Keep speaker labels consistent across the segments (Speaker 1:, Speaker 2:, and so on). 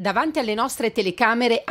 Speaker 1: Davanti alle nostre telecamere...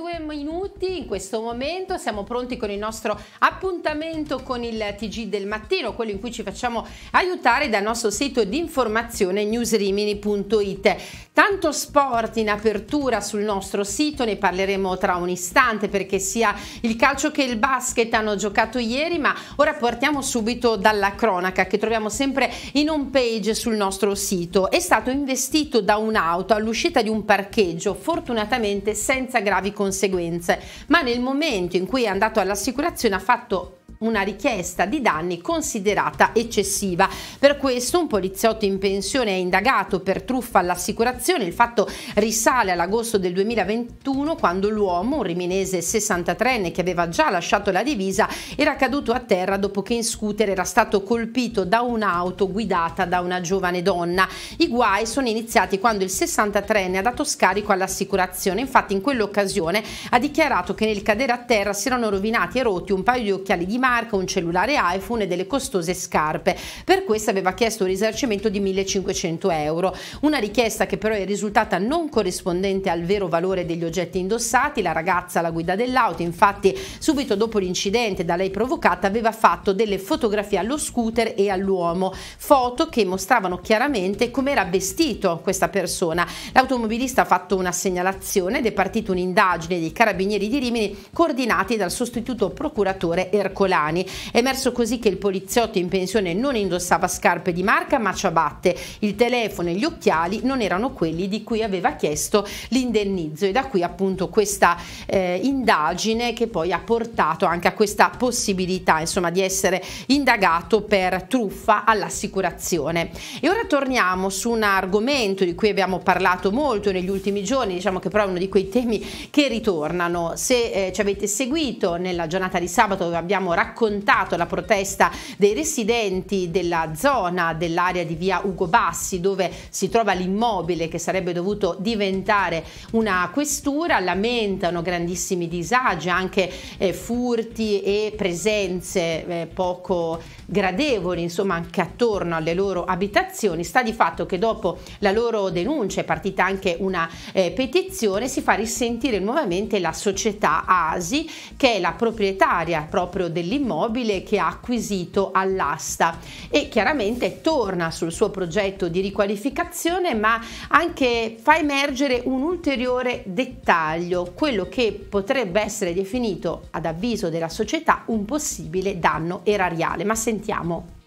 Speaker 1: 32 minuti in questo momento, siamo pronti con il nostro appuntamento con il TG del mattino, quello in cui ci facciamo aiutare dal nostro sito di informazione newsrimini.it. Tanto sport in apertura sul nostro sito, ne parleremo tra un istante perché sia il calcio che il basket hanno giocato ieri, ma ora partiamo subito dalla cronaca che troviamo sempre in home page sul nostro sito. È stato investito da un'auto all'uscita di un parcheggio, fortunatamente senza gravi conseguenze conseguenze, ma nel momento in cui è andato all'assicurazione ha fatto una richiesta di danni considerata eccessiva. Per questo un poliziotto in pensione è indagato per truffa all'assicurazione. Il fatto risale all'agosto del 2021 quando l'uomo, un riminese 63enne che aveva già lasciato la divisa, era caduto a terra dopo che in scooter era stato colpito da un'auto guidata da una giovane donna. I guai sono iniziati quando il 63enne ha dato scarico all'assicurazione. Infatti in quell'occasione ha dichiarato che nel cadere a terra si erano rovinati e rotti un paio di occhiali di mano marca, un cellulare iPhone e delle costose scarpe. Per questo aveva chiesto un risarcimento di 1500 euro, una richiesta che però è risultata non corrispondente al vero valore degli oggetti indossati. La ragazza alla guida dell'auto, infatti, subito dopo l'incidente da lei provocata, aveva fatto delle fotografie allo scooter e all'uomo, foto che mostravano chiaramente come era vestito questa persona. L'automobilista ha fatto una segnalazione ed è partita un'indagine dei carabinieri di Rimini coordinati dal sostituto procuratore Ercolano italiani. È emerso così che il poliziotto in pensione non indossava scarpe di marca ma ciabatte, il telefono e gli occhiali non erano quelli di cui aveva chiesto l'indennizzo e da qui appunto questa eh, indagine che poi ha portato anche a questa possibilità insomma di essere indagato per truffa all'assicurazione. E ora torniamo su un argomento di cui abbiamo parlato molto negli ultimi giorni, diciamo che però è uno di quei temi che ritornano. Se eh, ci avete seguito nella giornata di sabato dove abbiamo raccontato raccontato la protesta dei residenti della zona dell'area di via Ugo Bassi dove si trova l'immobile che sarebbe dovuto diventare una questura, lamentano grandissimi disagi, anche eh, furti e presenze eh, poco gradevoli insomma anche attorno alle loro abitazioni, sta di fatto che dopo la loro denuncia è partita anche una eh, petizione, si fa risentire nuovamente la società ASI che è la proprietaria proprio dell'immobile dell'immobile che ha acquisito all'asta e chiaramente torna sul suo progetto di riqualificazione ma anche fa emergere un ulteriore dettaglio, quello che potrebbe essere definito ad avviso della società un possibile danno erariale. Ma sentiamo.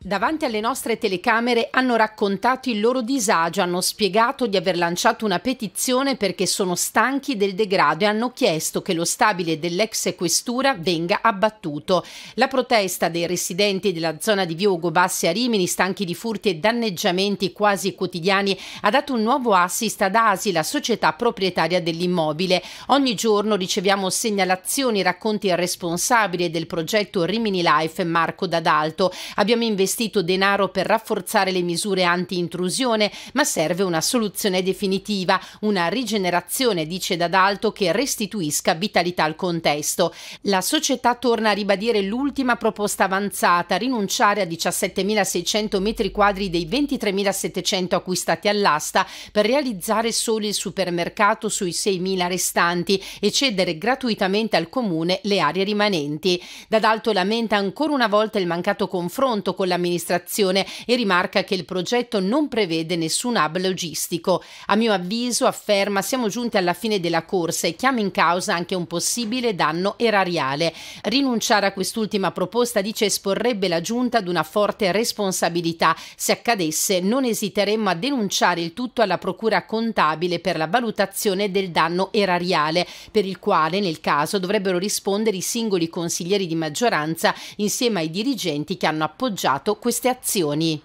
Speaker 1: Davanti alle nostre telecamere hanno raccontato il loro disagio, hanno spiegato di aver lanciato una petizione perché sono stanchi del degrado e hanno chiesto che lo stabile dell'ex questura venga abbattuto. La protesta dei residenti della zona di Via Ugo Bassi a Rimini, stanchi di furti e danneggiamenti quasi quotidiani, ha dato un nuovo assist ad ASI, la società proprietaria dell'immobile. Ogni giorno riceviamo segnalazioni, racconti al responsabile del progetto Rimini Life, Marco D'Adalto. Abbiamo investito investito denaro per rafforzare le misure anti-intrusione, ma serve una soluzione definitiva, una rigenerazione, dice D'Adalto, che restituisca vitalità al contesto. La società torna a ribadire l'ultima proposta avanzata, rinunciare a 17.600 metri quadri dei 23.700 acquistati all'asta per realizzare solo il supermercato sui 6.000 restanti e cedere gratuitamente al comune le aree rimanenti. D'Adalto lamenta ancora una volta il mancato confronto con la amministrazione e rimarca che il progetto non prevede nessun hub logistico. A mio avviso, afferma, siamo giunti alla fine della corsa e chiama in causa anche un possibile danno erariale. Rinunciare a quest'ultima proposta, dice, esporrebbe la Giunta ad una forte responsabilità. Se accadesse, non esiteremmo a denunciare il tutto alla Procura contabile per la valutazione del danno erariale, per il quale, nel caso, dovrebbero rispondere i singoli consiglieri di maggioranza insieme ai dirigenti che hanno appoggiato queste azioni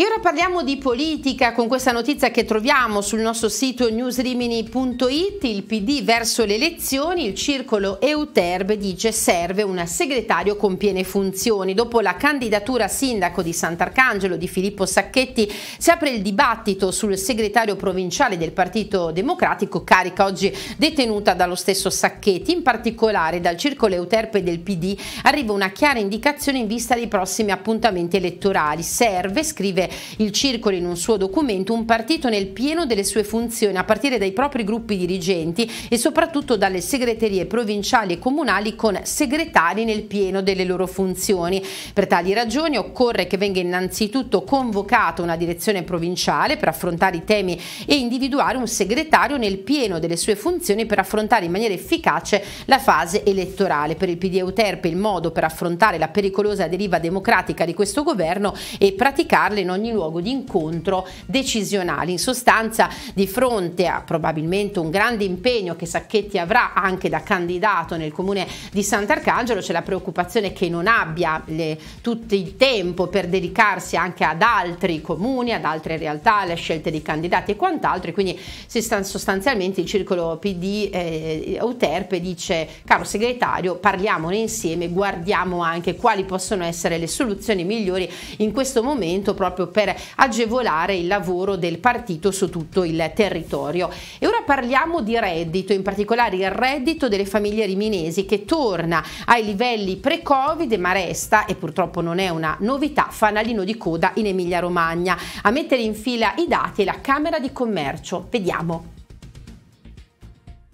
Speaker 1: e ora parliamo di politica con questa notizia che troviamo sul nostro sito newsrimini.it, il PD verso le elezioni, il circolo Euterbe dice serve un segretario con piene funzioni. Dopo la candidatura a sindaco di Sant'Arcangelo di Filippo Sacchetti si apre il dibattito sul segretario provinciale del Partito Democratico, carica oggi detenuta dallo stesso Sacchetti. In particolare dal circolo Euterpe del PD arriva una chiara indicazione in vista dei prossimi appuntamenti elettorali. Serve, scrive il Circolo in un suo documento, un partito nel pieno delle sue funzioni, a partire dai propri gruppi dirigenti e soprattutto dalle segreterie provinciali e comunali con segretari nel pieno delle loro funzioni. Per tali ragioni occorre che venga innanzitutto convocata una direzione provinciale per affrontare i temi e individuare un segretario nel pieno delle sue funzioni per affrontare in maniera efficace la fase elettorale. Per il PD Euterpe il modo per affrontare la pericolosa deriva democratica di questo governo e praticarla in ogni ogni luogo di incontro decisionale. In sostanza, di fronte a probabilmente un grande impegno che Sacchetti avrà anche da candidato nel comune di Sant'Arcangelo, c'è la preoccupazione che non abbia le, tutto il tempo per dedicarsi anche ad altri comuni, ad altre realtà, alle scelte dei candidati e quant'altro. E quindi si sta sostanzialmente il circolo PD eh, Euterpe dice: caro segretario, parliamone insieme, guardiamo anche quali possono essere le soluzioni migliori in questo momento proprio proprio per agevolare il lavoro del partito su tutto il territorio. E ora parliamo di reddito, in particolare il reddito delle famiglie riminesi che torna ai livelli pre-Covid ma resta, e purtroppo non è una novità, fanalino di coda in Emilia Romagna. A mettere in fila i dati è la Camera di Commercio. Vediamo.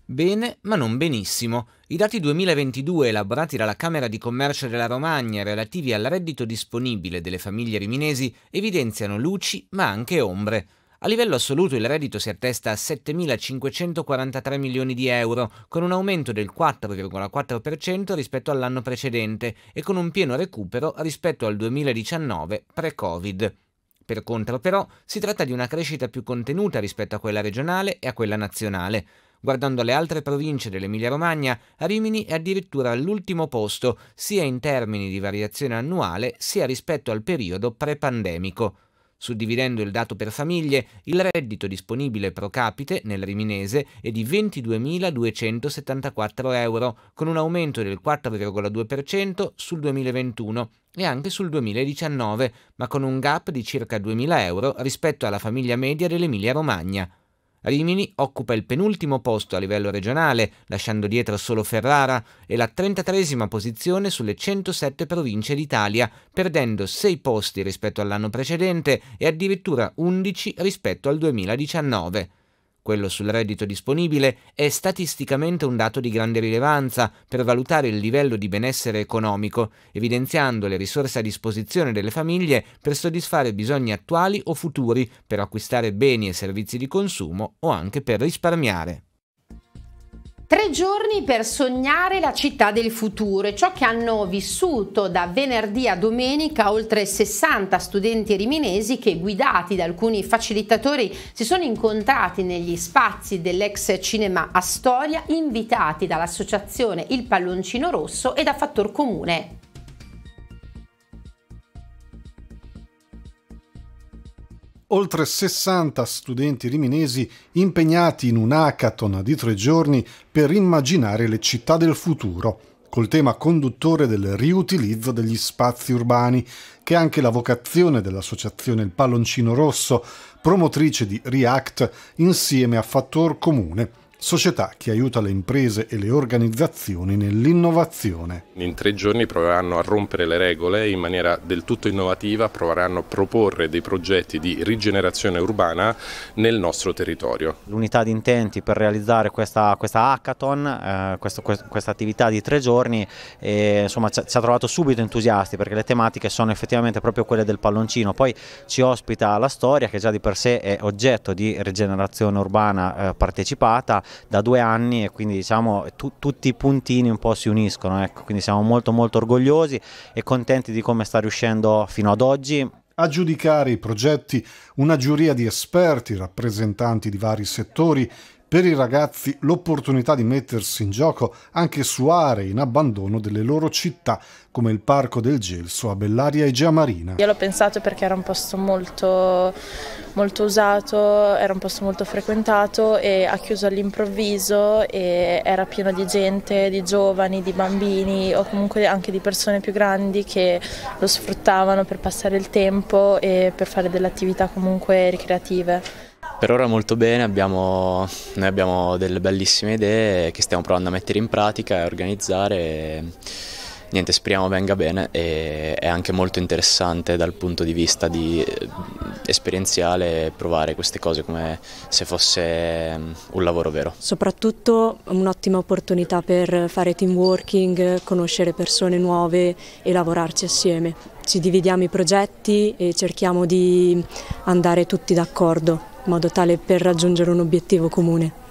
Speaker 2: Bene, ma non benissimo. I dati 2022 elaborati dalla Camera di Commercio della Romagna relativi al reddito disponibile delle famiglie riminesi evidenziano luci ma anche ombre. A livello assoluto il reddito si attesta a 7.543 milioni di euro, con un aumento del 4,4% rispetto all'anno precedente e con un pieno recupero rispetto al 2019 pre-Covid. Per contro però si tratta di una crescita più contenuta rispetto a quella regionale e a quella nazionale. Guardando le altre province dell'Emilia-Romagna, Rimini è addirittura all'ultimo posto sia in termini di variazione annuale sia rispetto al periodo pre-pandemico. Suddividendo il dato per famiglie, il reddito disponibile pro capite nel riminese è di 22.274 euro, con un aumento del 4,2% sul 2021 e anche sul 2019, ma con un gap di circa 2.000 euro rispetto alla famiglia media dell'Emilia-Romagna. Rimini occupa il penultimo posto a livello regionale, lasciando dietro solo Ferrara, e la 33 posizione sulle 107 province d'Italia, perdendo 6 posti rispetto all'anno precedente e addirittura 11 rispetto al 2019 quello sul reddito disponibile, è statisticamente un dato di grande rilevanza per valutare il livello di benessere economico, evidenziando le risorse a disposizione delle famiglie per soddisfare bisogni attuali o futuri, per acquistare beni e servizi di consumo o anche per risparmiare.
Speaker 1: Tre giorni per sognare la città del futuro e ciò che hanno vissuto da venerdì a domenica oltre 60 studenti riminesi che guidati da alcuni facilitatori si sono incontrati negli spazi dell'ex cinema Astoria invitati dall'associazione Il Palloncino Rosso e da Fattor Comune.
Speaker 3: oltre 60 studenti riminesi impegnati in un hackathon di tre giorni per immaginare le città del futuro, col tema conduttore del riutilizzo degli spazi urbani, che è anche la vocazione dell'associazione Il Palloncino Rosso, promotrice di React insieme a Fattor Comune società che aiuta le imprese e le organizzazioni nell'innovazione. In tre giorni proveranno a rompere le regole in maniera del tutto innovativa, proveranno a proporre dei progetti di rigenerazione urbana nel nostro territorio.
Speaker 2: L'unità di intenti per realizzare questa, questa hackathon, eh, questo, questa attività di tre giorni, eh, insomma, ci, ha trovato subito entusiasti perché le tematiche sono effettivamente proprio quelle del palloncino. Poi ci ospita la storia che già di per sé è oggetto di rigenerazione urbana eh, partecipata, da due anni e quindi diciamo tu, tutti i puntini un po' si uniscono, ecco, quindi siamo molto molto orgogliosi e contenti di come sta riuscendo fino ad oggi.
Speaker 3: A giudicare i progetti una giuria di esperti, rappresentanti di vari settori, per i ragazzi l'opportunità di mettersi in gioco anche su aree in abbandono delle loro città, come il Parco del Gelso a Bellaria e Giamarina.
Speaker 1: Io l'ho pensato perché era un posto molto molto usato, era un posto molto frequentato e ha chiuso all'improvviso e era pieno di gente, di giovani, di bambini o comunque anche di persone più grandi che lo sfruttavano per passare il tempo e per fare delle attività comunque ricreative.
Speaker 2: Per ora molto bene, abbiamo, noi abbiamo delle bellissime idee che stiamo provando a mettere in pratica e organizzare. E niente, speriamo venga bene e è anche molto interessante dal punto di vista di eh, esperienziale provare queste cose come se fosse mm, un lavoro vero.
Speaker 3: Soprattutto un'ottima opportunità per fare team working, conoscere persone nuove e lavorarci assieme. Ci dividiamo i progetti e cerchiamo di andare tutti d'accordo in modo tale per raggiungere un obiettivo comune.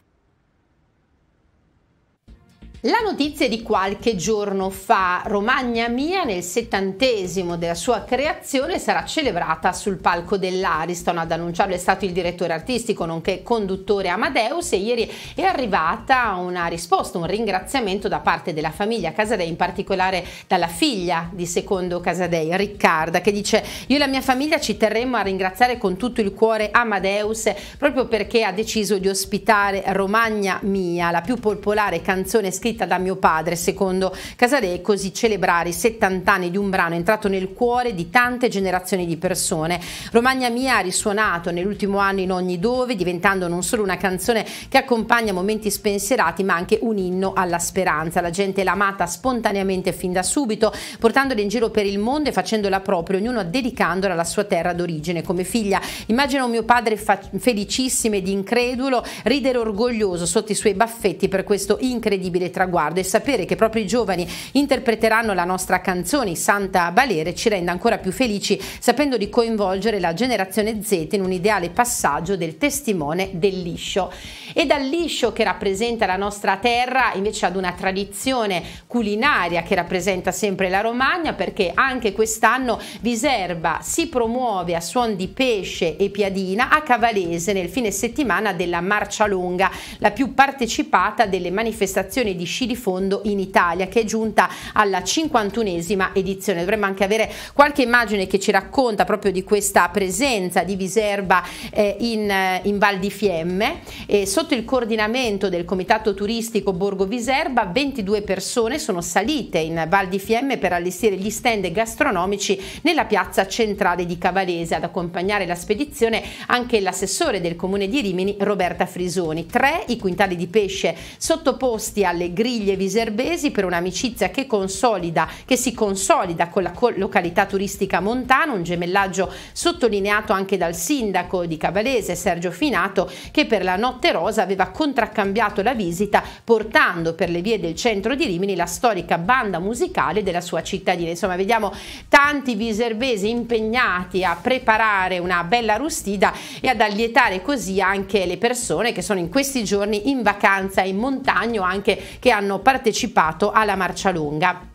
Speaker 1: La notizia di qualche giorno fa, Romagna Mia nel settantesimo della sua creazione sarà celebrata sul palco dell'Ariston, ad annunciarlo è stato il direttore artistico nonché conduttore Amadeus e ieri è arrivata una risposta, un ringraziamento da parte della famiglia Casadei, in particolare dalla figlia di secondo Casadei, Riccarda, che dice io e la mia famiglia ci terremo a ringraziare con tutto il cuore Amadeus proprio perché ha deciso di ospitare Romagna Mia, la più popolare canzone scritta scritta da mio padre, secondo Casadei, così celebrare i 70 anni di un brano entrato nel cuore di tante generazioni di persone. Romagna Mia ha risuonato nell'ultimo anno in ogni dove, diventando non solo una canzone che accompagna momenti spensierati, ma anche un inno alla speranza. La gente l'ha amata spontaneamente fin da subito, portandola in giro per il mondo e facendola propria, ognuno dedicandola alla sua terra d'origine. Come figlia, immagino mio padre felicissimo ed incredulo, ridere orgoglioso sotto i suoi baffetti per questo incredibile trascorso traguardo e sapere che proprio i giovani interpreteranno la nostra canzone Santa Balere ci rende ancora più felici sapendo di coinvolgere la generazione Z in un ideale passaggio del testimone del liscio e dal liscio che rappresenta la nostra terra invece ad una tradizione culinaria che rappresenta sempre la Romagna perché anche quest'anno Viserba si promuove a suon di pesce e piadina a Cavalese nel fine settimana della Marcia Lunga, la più partecipata delle manifestazioni di sci di fondo in Italia che è giunta alla 51esima edizione. Dovremmo anche avere qualche immagine che ci racconta proprio di questa presenza di Viserba eh, in, eh, in, Val di Fiemme. Eh, Sotto il coordinamento del Comitato Turistico Borgo Viserba 22 persone sono salite in Val di Fiemme per allestire gli stand gastronomici nella piazza centrale di Cavalese. Ad accompagnare la spedizione anche l'assessore del Comune di Rimini Roberta Frisoni. Tre i quintali di pesce sottoposti alle griglie viserbesi per un'amicizia che, consolida, che si consolida con la località turistica montana, un gemellaggio sottolineato anche dal sindaco di Cavalese Sergio Finato che per la notte rosa cosa aveva contraccambiato la visita portando per le vie del centro di Rimini la storica banda musicale della sua cittadina. Insomma, vediamo tanti viserbesi impegnati a preparare una bella rustida e ad allietare così anche le persone che sono in questi giorni in vacanza in montagna o anche che hanno partecipato alla marcia lunga.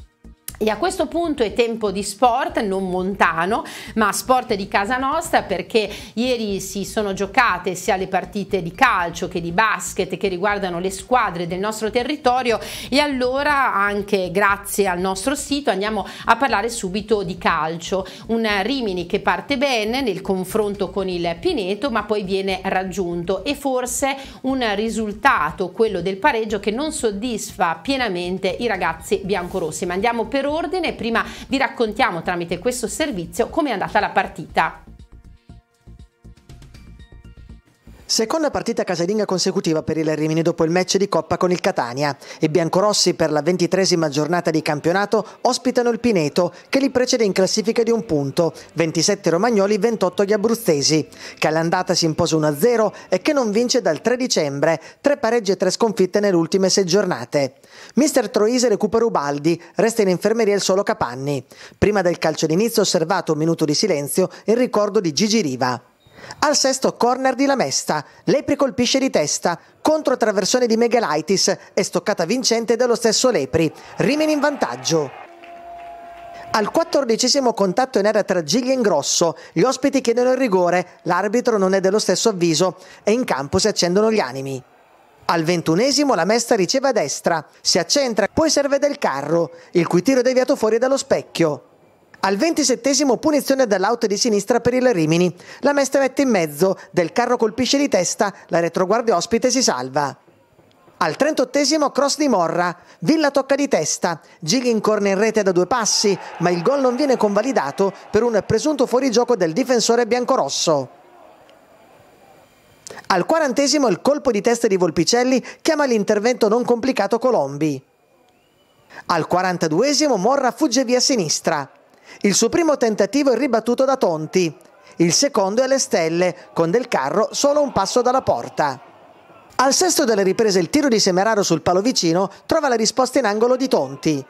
Speaker 1: E a questo punto è tempo di sport, non montano, ma sport di casa nostra perché ieri si sono giocate sia le partite di calcio che di basket che riguardano le squadre del nostro territorio e allora anche grazie al nostro sito andiamo a parlare subito di calcio. Un Rimini che parte bene nel confronto con il Pineto ma poi viene raggiunto e forse un risultato, quello del pareggio, che non soddisfa pienamente i ragazzi biancorossi. Ma andiamo per per ordine, prima vi raccontiamo tramite questo servizio come è andata la partita.
Speaker 4: Seconda partita casalinga consecutiva per il Rimini dopo il match di Coppa con il Catania. I biancorossi per la ventitresima giornata di campionato ospitano il Pineto che li precede in classifica di un punto, 27 romagnoli, 28 gli abruzzesi, che all'andata si impose 1-0 e che non vince dal 3 dicembre, tre pareggi e tre sconfitte nelle ultime sei giornate. Mister Troise recupera Ubaldi, resta in infermeria il solo Capanni. Prima del calcio d'inizio osservato un minuto di silenzio in ricordo di Gigi Riva. Al sesto corner di Lamesta, Lepri colpisce di testa, contro traversone di Megalitis e stoccata vincente dello stesso Lepri, Rimini in vantaggio. Al quattordicesimo contatto in area tra Giglia e Ingrosso, gli ospiti chiedono il rigore, l'arbitro non è dello stesso avviso e in campo si accendono gli animi. Al ventunesimo la Mesta riceve a destra, si accentra, poi serve del carro, il cui tiro è deviato fuori dallo specchio. Al ventisettesimo punizione dall'auto di sinistra per il Rimini. La Mesta mette in mezzo, del carro colpisce di testa, la retroguardia ospite si salva. Al 38 cross di Morra, Villa tocca di testa, Gigli incorna in rete da due passi, ma il gol non viene convalidato per un presunto fuorigioco del difensore biancorosso. Al 40 il colpo di testa di Volpicelli chiama l'intervento non complicato Colombi. Al 42 Morra fugge via a sinistra. Il suo primo tentativo è ribattuto da Tonti, il secondo è alle stelle, con del carro solo un passo dalla porta. Al sesto delle riprese il tiro di Semeraro sul palo vicino trova la risposta in angolo di Tonti.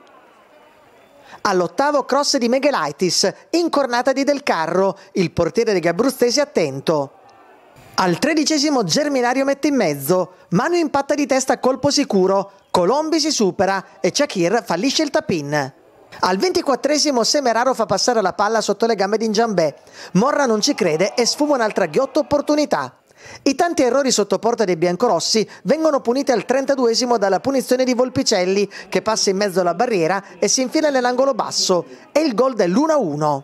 Speaker 4: All'ottavo cross di Meghelaitis, incornata di Del Carro, il portiere degli abruzzesi attento. Al tredicesimo Germinario mette in mezzo, Manu impatta di testa a colpo sicuro, Colombi si supera e Shakir fallisce il tapin. Al 24esimo Semeraro fa passare la palla sotto le gambe di Ingiambè. Morra non ci crede e sfuma un'altra ghiotta opportunità. I tanti errori sotto porta dei biancorossi vengono puniti al 32esimo dalla punizione di Volpicelli che passa in mezzo alla barriera e si infila nell'angolo basso e il gol dell'1-1.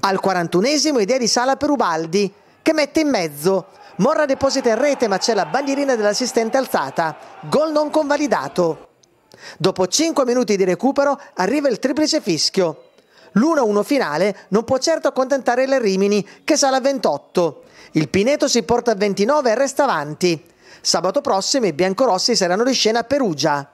Speaker 4: Al 41esimo idea di sala per Ubaldi che mette in mezzo. Morra deposita in rete ma c'è la bandierina dell'assistente alzata. Gol non convalidato. Dopo 5 minuti di recupero arriva il triplice fischio. L'1-1 finale non può certo accontentare il Rimini, che sale a 28. Il Pineto si porta a 29 e resta avanti. Sabato prossimo i biancorossi saranno di scena a Perugia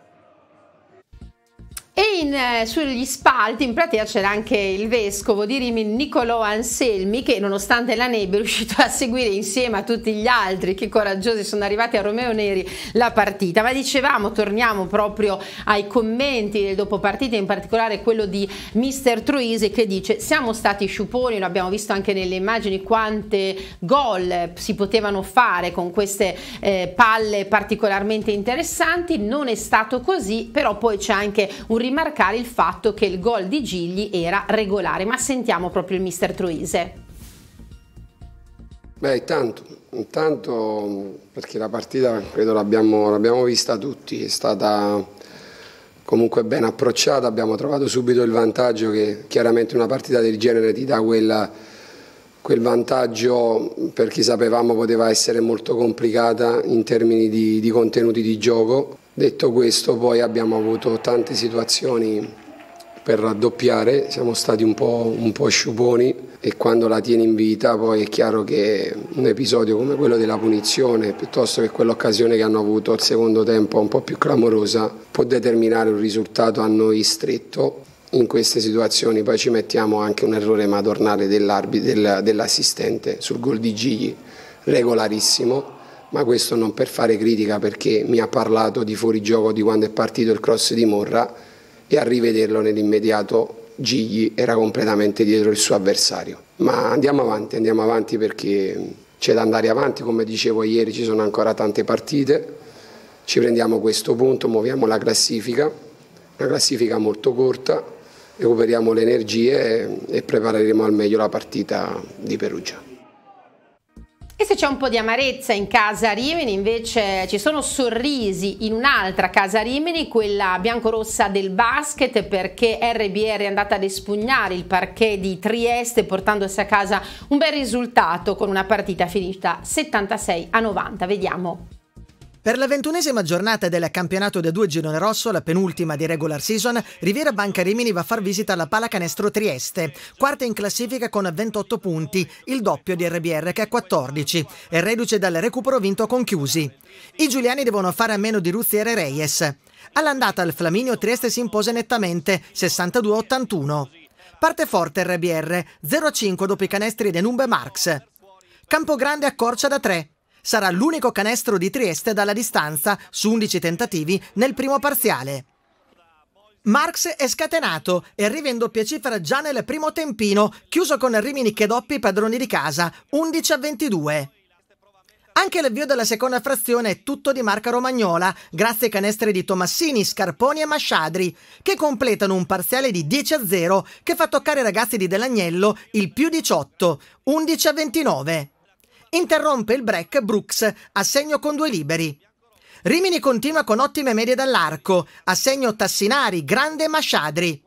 Speaker 1: e in, eh, sugli spalti in pratica c'era anche il vescovo di Rimini Niccolò Anselmi che nonostante la nebbia è riuscito a seguire insieme a tutti gli altri che coraggiosi sono arrivati a Romeo Neri la partita ma dicevamo torniamo proprio ai commenti del dopo partita in particolare quello di mister Troisi che dice siamo stati sciuponi lo abbiamo visto anche nelle immagini quante gol eh, si potevano fare con queste eh, palle particolarmente interessanti non è stato così però poi c'è anche un rimarcare il fatto che il gol di Gigli era regolare, ma sentiamo proprio il mister Truise.
Speaker 3: Beh, intanto, intanto perché la partita credo l'abbiamo vista tutti, è stata comunque ben approcciata, abbiamo trovato subito il vantaggio che chiaramente una partita del genere ti dà quella, quel vantaggio per chi sapevamo poteva essere molto complicata in termini di, di contenuti di gioco Detto questo poi abbiamo avuto tante situazioni per raddoppiare, siamo stati un po', un po', sciuponi e quando la tieni in vita poi è chiaro che un episodio come quello della punizione piuttosto che quell'occasione che hanno avuto al secondo tempo un po' più clamorosa può determinare un risultato a noi stretto. In queste situazioni poi ci mettiamo anche un errore madornale dell'assistente sul gol di Gigli, regolarissimo ma questo non per fare critica perché mi ha parlato di fuorigioco di quando è partito il cross di Morra e a rivederlo nell'immediato Gigli era completamente dietro il suo avversario. Ma andiamo avanti, andiamo avanti perché c'è da andare avanti, come dicevo ieri ci sono ancora tante partite, ci prendiamo questo punto, muoviamo la classifica, una classifica molto corta, recuperiamo le energie e prepareremo al meglio la partita di Perugia
Speaker 1: se c'è un po' di amarezza in casa Rimini, invece ci sono sorrisi in un'altra casa Rimini, quella biancorossa del basket, perché RBR è andata ad espugnare il parquet di Trieste portandosi a casa un bel risultato con una partita finita 76 a 90. Vediamo.
Speaker 4: Per la ventunesima giornata del campionato da due girone rosso, la penultima di regular season, Riviera Banca Rimini va a far visita alla Pallacanestro Trieste, quarta in classifica con 28 punti, il doppio di RBR che ha 14, e reduce dal recupero vinto con Chiusi. I giuliani devono fare a meno di Ruzziere Reyes. All'andata al Flaminio Trieste si impose nettamente, 62-81. Parte forte RBR, 0-5 dopo i canestri di Numbe Marx. Campo Grande accorcia da 3, sarà l'unico canestro di Trieste dalla distanza su 11 tentativi nel primo parziale. Marx è scatenato e arriva in doppia cifra già nel primo tempino, chiuso con Rimini che doppi padroni di casa, 11 a 22. Anche l'avvio della seconda frazione è tutto di marca romagnola, grazie ai canestri di Tomassini, Scarponi e Masciadri, che completano un parziale di 10 a 0 che fa toccare i ragazzi di Dell'Agnello il più 18, 11 a 29 interrompe il break Brooks, a segno con due liberi. Rimini continua con ottime medie dall'arco, a segno Tassinari, Grande e Masciadri.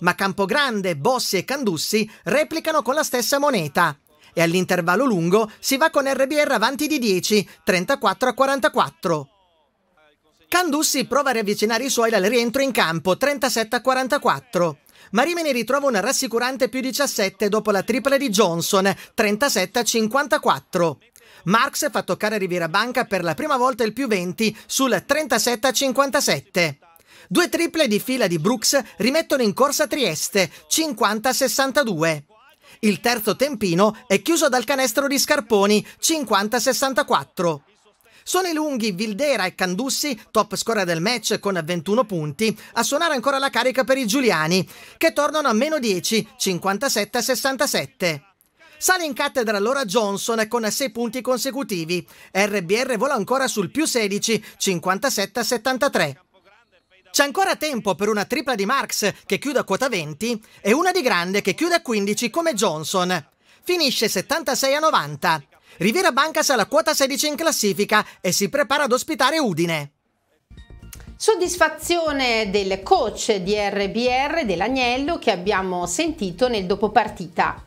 Speaker 4: Ma Campogrande, Bossi e Candussi replicano con la stessa moneta. E all'intervallo lungo si va con RBR avanti di 10, 34 a 44. Candussi prova a riavvicinare i suoi dal rientro in campo, 37 a 44 ma Rimini ritrova una rassicurante più 17 dopo la triple di Johnson, 37 a 54. Marx fa toccare Riviera Banca per la prima volta il più 20 sul 37 a 57. Due triple di fila di Brooks rimettono in corsa Trieste, 50 a 62. Il terzo tempino è chiuso dal canestro di Scarponi, 50 a 64. Sono i lunghi Vildera e Candussi, top scorer del match con 21 punti, a suonare ancora la carica per i Giuliani, che tornano a meno 10, 57 a 67. Sale in cattedra allora Johnson con 6 punti consecutivi. RBR vola ancora sul più 16, 57 a 73. C'è ancora tempo per una tripla di Marx che chiude a quota 20 e una di Grande che chiude a 15 come Johnson. Finisce 76 a 90. Rivera Bancas ha la quota 16 in classifica e si prepara ad ospitare Udine.
Speaker 1: Soddisfazione del coach di RBR dell'Agnello che abbiamo sentito nel dopopartita.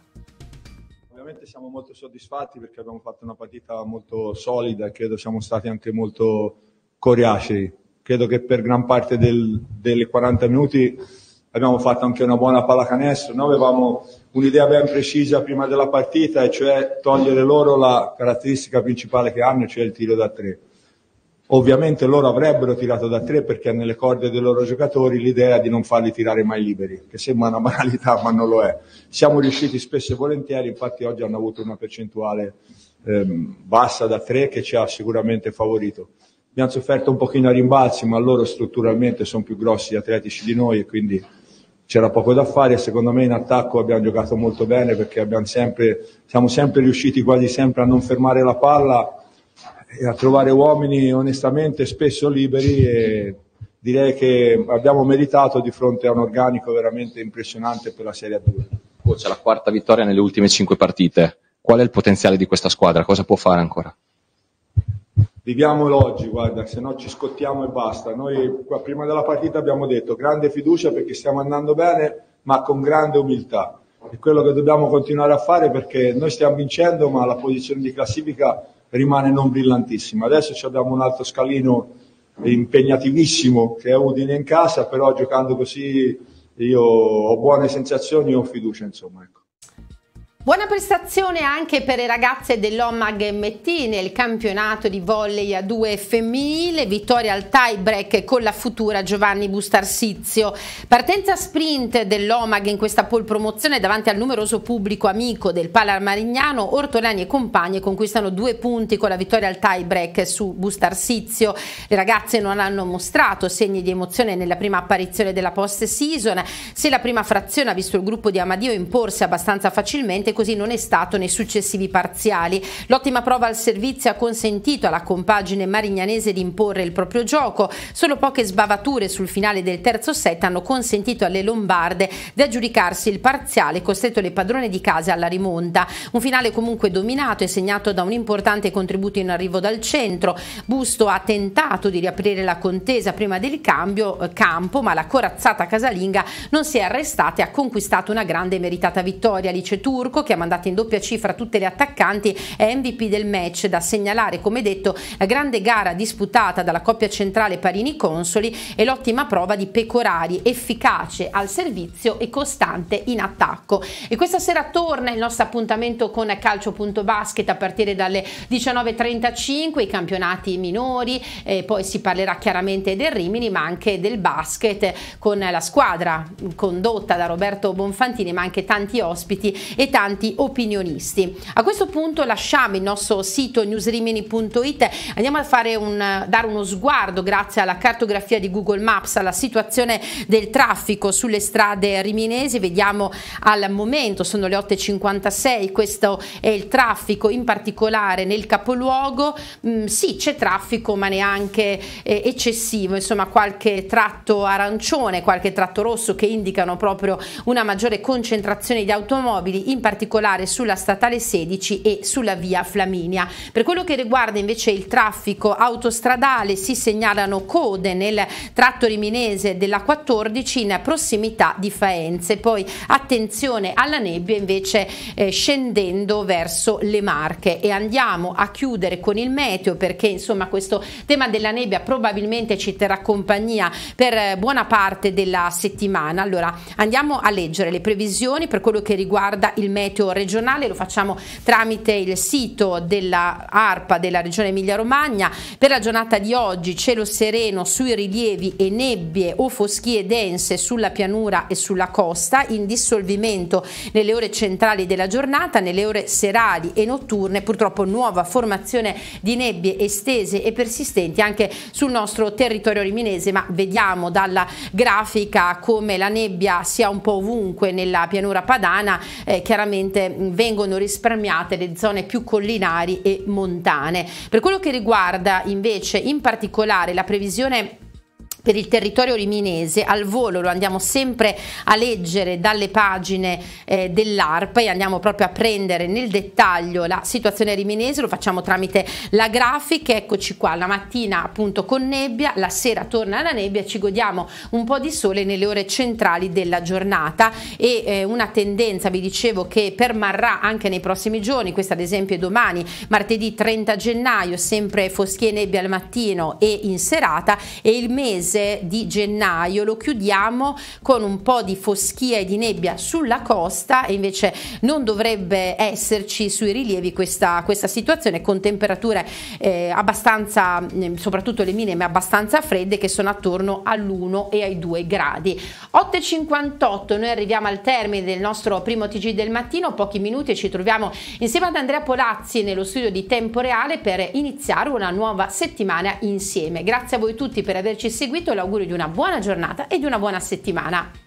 Speaker 5: Ovviamente siamo molto soddisfatti perché abbiamo fatto una partita molto solida e credo siamo stati anche molto coriacei. Credo che per gran parte del, delle 40 minuti abbiamo fatto anche una buona pallacanestro. Noi avevamo un'idea ben precisa prima della partita, e cioè togliere loro la caratteristica principale che hanno, cioè il tiro da tre. Ovviamente loro avrebbero tirato da tre perché è nelle corde dei loro giocatori l'idea di non farli tirare mai liberi, che sembra una banalità ma non lo è. Siamo riusciti spesso e volentieri, infatti oggi hanno avuto una percentuale ehm, bassa da tre che ci ha sicuramente favorito. Abbiamo sofferto un pochino a rimbalzi, ma loro strutturalmente sono più grossi atletici di noi e quindi c'era poco da fare e secondo me in attacco abbiamo giocato molto bene perché sempre, siamo sempre riusciti quasi sempre a non fermare la palla e a trovare uomini onestamente spesso liberi e direi che abbiamo meritato di fronte a un organico veramente impressionante per la Serie a 2.
Speaker 3: C'è la quarta vittoria nelle ultime cinque partite. Qual è il potenziale di questa squadra? Cosa può fare ancora?
Speaker 5: viviamolo oggi, guarda, se no ci scottiamo e basta. Noi qua, prima della partita abbiamo detto grande fiducia perché stiamo andando bene, ma con grande umiltà. È quello che dobbiamo continuare a fare perché noi stiamo vincendo, ma la posizione di classifica rimane non brillantissima. Adesso ci abbiamo un altro scalino impegnativissimo che è Udine in casa, però giocando così io ho buone sensazioni e ho fiducia, insomma. Ecco.
Speaker 1: Buona prestazione anche per le ragazze dell'OMAG MT nel campionato di volley a 2 femminile, vittoria al tie break con la futura Giovanni Bustarsizio. Partenza sprint dell'OMAG in questa pole promozione davanti al numeroso pubblico amico del Palar Marignano, Ortolani e compagni conquistano due punti con la vittoria al tie break su Bustarsizio. Le ragazze non hanno mostrato segni di emozione nella prima apparizione della post season, se la prima frazione ha visto il gruppo di Amadio imporsi abbastanza facilmente così non è stato nei successivi parziali. L'ottima prova al servizio ha consentito alla compagine marignanese di imporre il proprio gioco, solo poche sbavature sul finale del terzo set hanno consentito alle lombarde di aggiudicarsi il parziale costretto le padrone di casa alla rimonta. Un finale comunque dominato e segnato da un importante contributo in arrivo dal centro. Busto ha tentato di riaprire la contesa prima del cambio eh, campo, ma la corazzata casalinga non si è arrestata e ha conquistato una grande e meritata vittoria. Alice Turco che ha mandato in doppia cifra tutte le attaccanti, è MVP del match da segnalare come detto la grande gara disputata dalla coppia centrale Parini Consoli e l'ottima prova di Pecorari, efficace al servizio e costante in attacco. E questa sera torna il nostro appuntamento con calcio.basket a partire dalle 19.35, i campionati minori, poi si parlerà chiaramente del Rimini ma anche del basket con la squadra condotta da Roberto Bonfantini ma anche tanti ospiti e tanti importanti opinionisti. A questo punto lasciamo il nostro sito newsrimini.it, andiamo a fare un, dare uno sguardo grazie alla cartografia di Google Maps alla situazione del traffico sulle strade riminesi, vediamo al momento, sono le 8.56, questo è il traffico in particolare nel capoluogo, mm, sì c'è traffico ma neanche eh, eccessivo, insomma qualche tratto arancione, qualche tratto rosso che indicano proprio una maggiore concentrazione di automobili, in particolare particolare sulla statale 16 e sulla via Flaminia. Per quello che riguarda invece il traffico autostradale si segnalano code nel tratto riminese della 14 in prossimità di Faenze, poi attenzione alla nebbia invece eh, scendendo verso le Marche e andiamo a chiudere con il meteo perché insomma questo tema della nebbia probabilmente ci terrà compagnia per eh, buona parte della settimana. Allora andiamo a leggere le previsioni per quello che riguarda il meteo meteo regionale, lo facciamo tramite il sito della ARPA della regione Emilia Romagna. Per la giornata di oggi cielo sereno sui rilievi e nebbie o foschie dense sulla pianura e sulla costa, in dissolvimento nelle ore centrali della giornata, nelle ore serali e notturne purtroppo nuova formazione di nebbie estese e persistenti anche sul nostro territorio riminese, ma vediamo dalla grafica come la nebbia sia un po' ovunque nella pianura padana, eh, chiaramente ovviamente vengono risparmiate le zone più collinari e montane. Per quello che riguarda invece in particolare la previsione per il territorio riminese, al volo lo andiamo sempre a leggere dalle pagine eh, dell'ARPA e andiamo proprio a prendere nel dettaglio la situazione riminese, lo facciamo tramite la grafica, eccoci qua, la mattina appunto con nebbia, la sera torna la nebbia, ci godiamo un po' di sole nelle ore centrali della giornata e eh, una tendenza, vi dicevo, che permarrà anche nei prossimi giorni, questa ad esempio è domani, martedì 30 gennaio, sempre foschie e nebbia al mattino e in serata e il mese mese di gennaio lo chiudiamo con un po' di foschia e di nebbia sulla costa e invece non dovrebbe esserci sui rilievi questa, questa situazione con temperature eh, abbastanza, ehm, soprattutto le minime abbastanza fredde che sono attorno all'1 e ai 2 gradi. 8.58 noi arriviamo al termine del nostro primo TG del mattino, pochi minuti e ci troviamo insieme ad Andrea Polazzi nello studio di Tempo Reale per iniziare una nuova settimana insieme. Grazie a voi tutti per averci seguito saluto, l'augurio di una buona giornata e di una buona settimana.